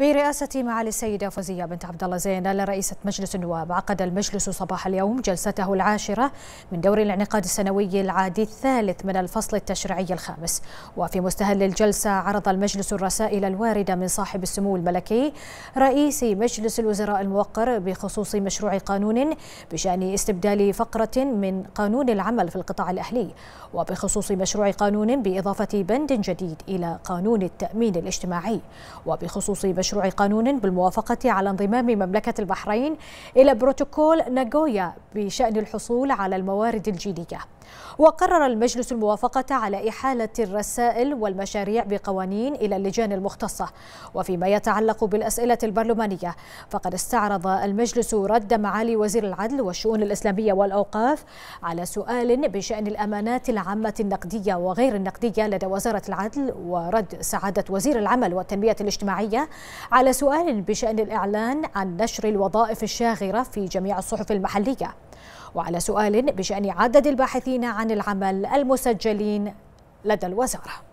برئاسة معالي السيدة فوزية بنت عبد الله زينال رئيسة مجلس النواب عقد المجلس صباح اليوم جلسته العاشرة من دور الانعقاد السنوي العادي الثالث من الفصل التشريعي الخامس وفي مستهل الجلسة عرض المجلس الرسائل الواردة من صاحب السمو الملكي رئيس مجلس الوزراء الموقر بخصوص مشروع قانون بشأن استبدال فقرة من قانون العمل في القطاع الأهلي وبخصوص مشروع قانون بإضافة بند جديد إلى قانون التأمين الاجتماعي وبخصوص مشروع مشروع قانون بالموافقة على انضمام مملكة البحرين إلى بروتوكول ناغويا بشأن الحصول على الموارد الجينية وقرر المجلس الموافقة على إحالة الرسائل والمشاريع بقوانين إلى اللجان المختصة وفيما يتعلق بالأسئلة البرلمانية فقد استعرض المجلس رد معالي وزير العدل والشؤون الإسلامية والأوقاف على سؤال بشأن الأمانات العامة النقدية وغير النقدية لدى وزارة العدل ورد سعادة وزير العمل والتنمية الاجتماعية على سؤال بشأن الإعلان عن نشر الوظائف الشاغرة في جميع الصحف المحلية وعلى سؤال بشأن عدد الباحثين عن العمل المسجلين لدى الوزاره